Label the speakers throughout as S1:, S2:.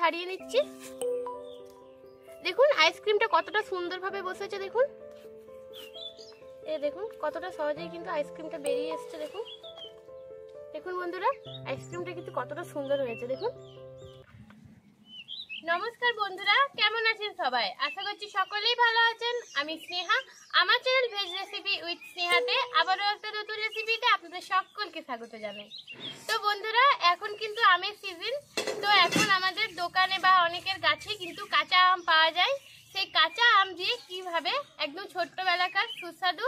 S1: ছাড়িয়ে নিচ্ছি দেখুন আইসক্রিমটা কতটা সুন্দরভাবে বসেছে দেখুন এ দেখুন কতটা সহজেই কিন্তু আইসক্রিমটা বেরিয়ে এসছে দেখুন দেখুন বন্ধুরা আইসক্রিমটা কিন্তু কতটা সুন্দর হয়েছে দেখুন নমস্কার বন্ধুরা কেমন আছেন সবাই আশা করছি সকলেই ভালো আছেন আমি স্নেহা আমার চ্যানেল ভেজ রেসিপি উইথ স্নেহাতে আবারও একটা নতুন রেসিপিতে আপনাদের সকলকে স্বাগত জানাই তো বন্ধুরা এখন কিন্তু আমের সিজন তো এখন আমাদের পেয়েছি কিন্তু কাঁচা আম পাওয়া যায় সেই কাঁচা আম দিয়ে কীভাবে একদম ছোট্টবেলাকার সুস্বাদু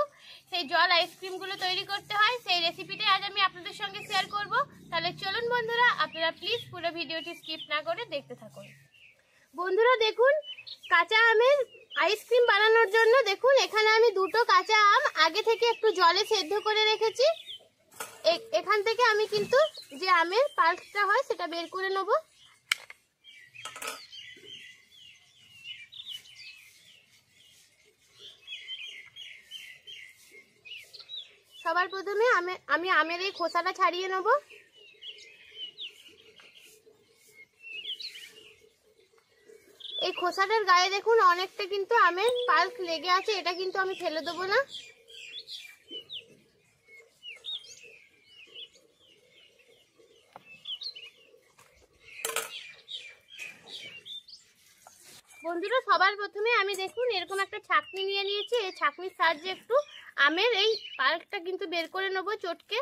S1: সেই জল আইসক্রিমগুলো তৈরি করতে হয় সেই রেসিপিটাই আজ আমি আপনাদের সঙ্গে শেয়ার করব তাহলে চলুন বন্ধুরা আপনারা প্লিজ পুরো ভিডিওটি স্কিপ না করে দেখতে থাকুন বন্ধুরা দেখুন কাঁচা আমের আইসক্রিম বানানোর জন্য দেখুন এখানে আমি দুটো কাঁচা আম আগে থেকে একটু জলে সেদ্ধ করে রেখেছি এখান থেকে আমি কিন্তু যে আমের পাল্পটা হয় সেটা বের করে নেবো সবার প্রথমে আমি আমের এই খোসাটা ছাড়িয়ে নেব এই খোসাটার গায়ে দেখুন অনেকটা কিন্তু আমের পাল্ক লেগে আছে এটা কিন্তু আমি ফেলে দেবো না বন্ধুরা সবার প্রথমে আমি দেখুন এরকম একটা ছাকনি নিয়ে নিয়েছি এই ছাকনির সাহায্যে একটু আমের এই পার্কটা কিন্তু বের করে নেব চটকে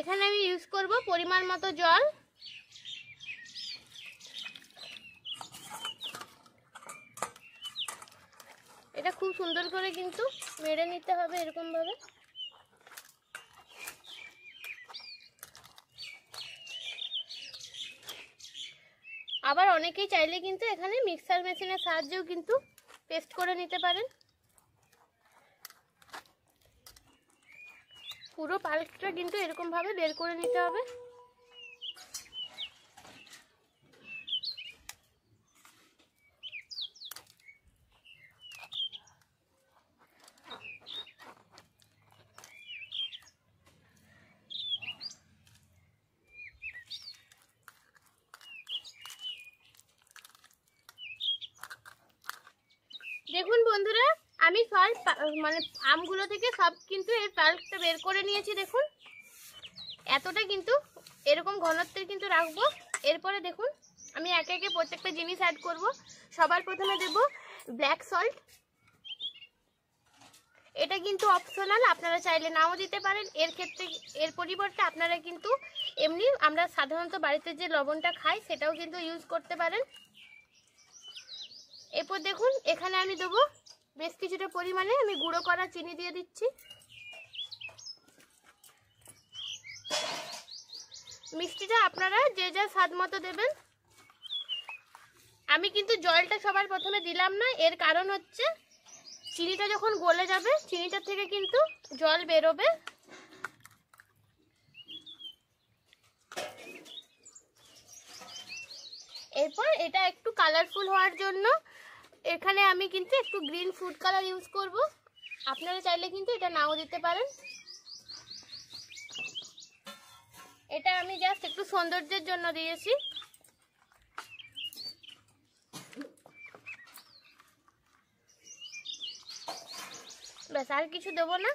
S1: এখানে আমি ইউজ করব পরিমাণ মতো জল এটা খুব সুন্দর করে কিন্তু মেরে নিতে হবে এরকমভাবে আবার অনেকেই চাইলে কিন্তু এখানে মিক্সার মেশিনের সাহায্যেও কিন্তু পেস্ট করে নিতে পারেন পুরো পালকটা কিন্তু এরকমভাবে বের করে নিতে হবে দেখুন বন্ধুরা আমি ফল মানে আমগুলো থেকে সব কিন্তু এই পাল্পটা বের করে নিয়েছি দেখুন এতটা কিন্তু এরকম ঘনত্বের কিন্তু রাখবো এরপরে দেখুন আমি একে একে প্রত্যেকটা জিনিস অ্যাড করব সবার প্রথমে দেব ব্ল্যাক সল্ট এটা কিন্তু অপশনাল আপনারা চাইলে নাও দিতে পারেন এর ক্ষেত্রে এর পরিবর্তে আপনারা কিন্তু এমনি আমরা সাধারণত বাড়িতে যে লবণটা খাই সেটাও কিন্তু ইউজ করতে পারেন এরপর দেখুন এখানে আমি দেবো বেশ কিছুটা পরিমাণে আমি গুঁড়ো করা চিনি দিয়ে দিচ্ছি মিষ্টিটা আপনারা যে যা স্বাদ মতো দেবেন আমি কিন্তু জলটা সবার প্রথমে দিলাম না এর কারণ হচ্ছে চিনিটা যখন গলে যাবে চিনিটা থেকে কিন্তু জল বেরোবে এরপর এটা একটু কালারফুল হওয়ার জন্য এখানে আমি কিন্তু একটু গ্রিন ফুড কালার ইউজ করব আপনারা চাইলে কিন্তু এটা নাও দিতে পারেন এটা আমি জাস্ট একটু সৌন্দর্যের জন্য দিয়েছি ব্যাস আর কিছু দেবো না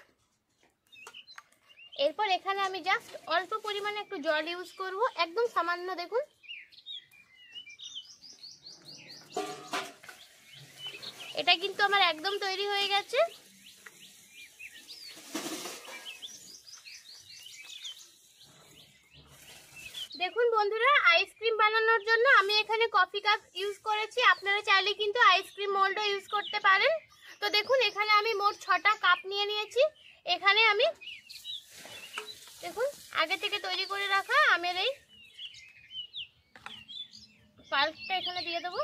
S1: এরপর এখানে আমি জাস্ট অল্প পরিমাণে একটু জল ইউজ করব একদম সামান্য দেখুন এটা কিন্তু আমার একদম তৈরি হয়ে গেছে দেখুন বন্ধুরা আইসক্রিম বানানোর জন্য আমি এখানে কফি কাপ ইউজ করেছি আপনারা চাইলে কিন্তু আইসক্রিম মোল্ডও ইউজ করতে পারেন তো দেখুন এখানে আমি মোট ছটা কাপ নিয়ে নিয়েছি এখানে আমি দেখুন আগে থেকে তৈরি করে রাখা আমের এই পাল্পটা এখানে দিয়ে দেবো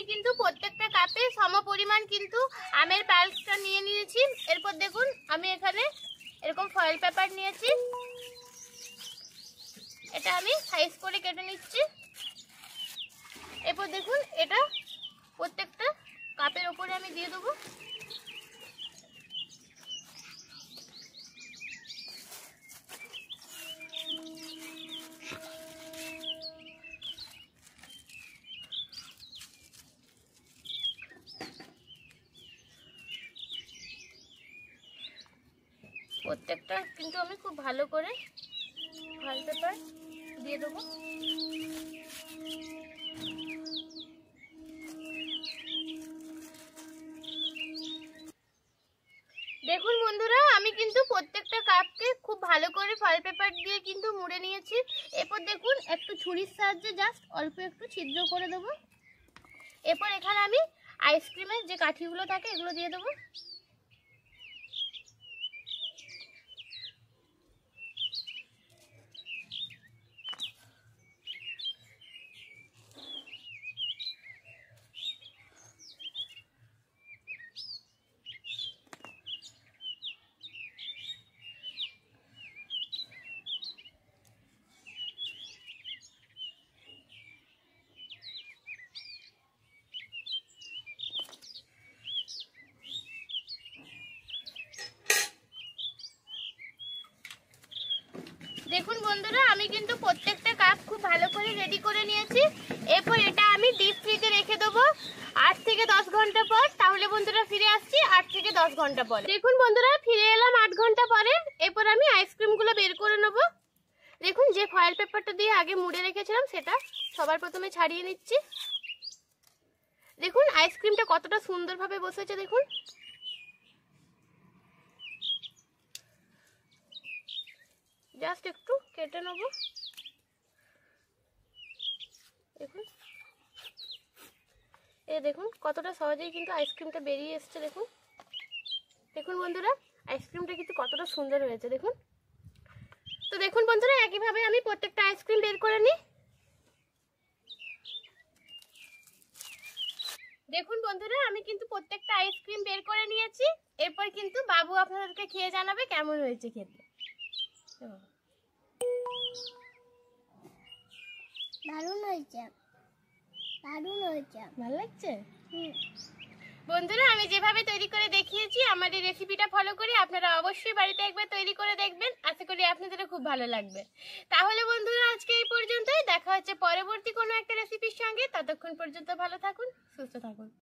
S1: আমি কিন্তু প্রত্যেকটা কাপে সম পরিমাণ কিন্তু আমের পাল্পটা নিয়ে নিয়েছি এরপর দেখুন আমি এখানে এরকম ফয়েল পেপার নিয়েছি এটা আমি সাইজ করে কেটে নিচ্ছি এরপর দেখুন এটা প্রত্যেকটা কাপের ওপরে আমি দিয়ে দেবো প্রত্যেকটা কিন্তু আমি খুব ভালো করে ফয়েল পেপার দিয়ে দেবো দেখুন বন্ধুরা আমি কিন্তু প্রত্যেকটা কাপকে খুব ভালো করে ফল পেপার দিয়ে কিন্তু মুড়ে নিয়েছি এরপর দেখুন একটু ছুরির সাহায্যে জাস্ট অল্প একটু ছিদ্র করে দেবো এরপর এখানে আমি আইসক্রিমের যে কাঠিগুলো থাকে এগুলো দিয়ে দেবো বন্ধুরা আমি কিন্তু প্রত্যেকটা কাপ খুব ভালো করে রেডি করে নিয়েছি এরপর এটা আমি ডিপ ফ্রিজে রেখে দেবো আট থেকে দশ ঘন্টা পর তাহলে বন্ধুরা ফিরে আসছি আট থেকে দশ ঘন্টা পর দেখুন বন্ধুরা ফিরে এলাম আট ঘন্টা পরে এরপর আমি আইসক্রিমগুলো বের করে নেবো দেখুন যে ফয়েল পেপারটা দিয়ে আগে মুড়ে রেখেছিলাম সেটা সবার প্রথমে ছাড়িয়ে নিচ্ছি দেখুন আইসক্রিমটা কতটা সুন্দরভাবে বসেছে দেখুন জাস্ট একটু কেটে নেব দেখুন এ দেখুন কতটা সহজেই কিন্তু আইসক্রিমটা বেরিয়ে এসছে দেখুন দেখুন বন্ধুরা আইসক্রিমটা কিন্তু কতটা সুন্দর হয়েছে দেখুন তো দেখুন বন্ধুরা একইভাবে আমি প্রত্যেকটা আইসক্রিম বের করে নিই দেখুন বন্ধুরা আমি কিন্তু প্রত্যেকটা আইসক্রিম বের করে নিয়েছি এরপর কিন্তু বাবু আপনাদেরকে খেয়ে জানাবে কেমন হয়েছে খেতে হয়েছে দারুণ হয়েছে দারুণ হয়েছে ভালো লাগছে বন্ধুরা আমি যেভাবে তৈরি করে দেখিয়েছি আমার এই রেসিপিটা ফলো করে আপনারা অবশ্যই বাড়িতে একবার তৈরি করে দেখবেন আশা করি আপনাদের খুব ভালো লাগবে তাহলে বন্ধুরা আজকে এই পর্যন্তই দেখা হচ্ছে পরবর্তী কোনো একটা রেসিপির সঙ্গে ততক্ষণ পর্যন্ত ভালো থাকুন সুস্থ থাকুন